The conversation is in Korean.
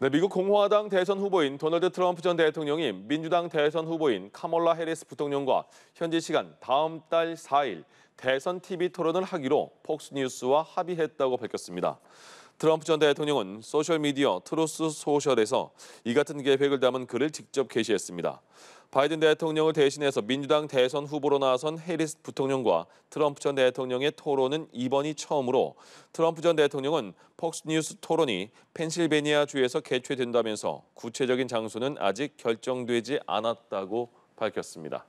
네, 미국 공화당 대선 후보인 도널드 트럼프 전 대통령이 민주당 대선 후보인 카몰라 해리스 부통령과 현지 시간 다음 달 4일 대선 TV 토론을 하기로 폭스뉴스와 합의했다고 밝혔습니다. 트럼프 전 대통령은 소셜미디어 트루스 소셜에서 이 같은 계획을 담은 글을 직접 게시했습니다. 바이든 대통령을 대신해서 민주당 대선 후보로 나선 해리스 부통령과 트럼프 전 대통령의 토론은 이번이 처음으로 트럼프 전 대통령은 폭스뉴스 토론이 펜실베니아 주에서 개최된다면서 구체적인 장소는 아직 결정되지 않았다고 밝혔습니다.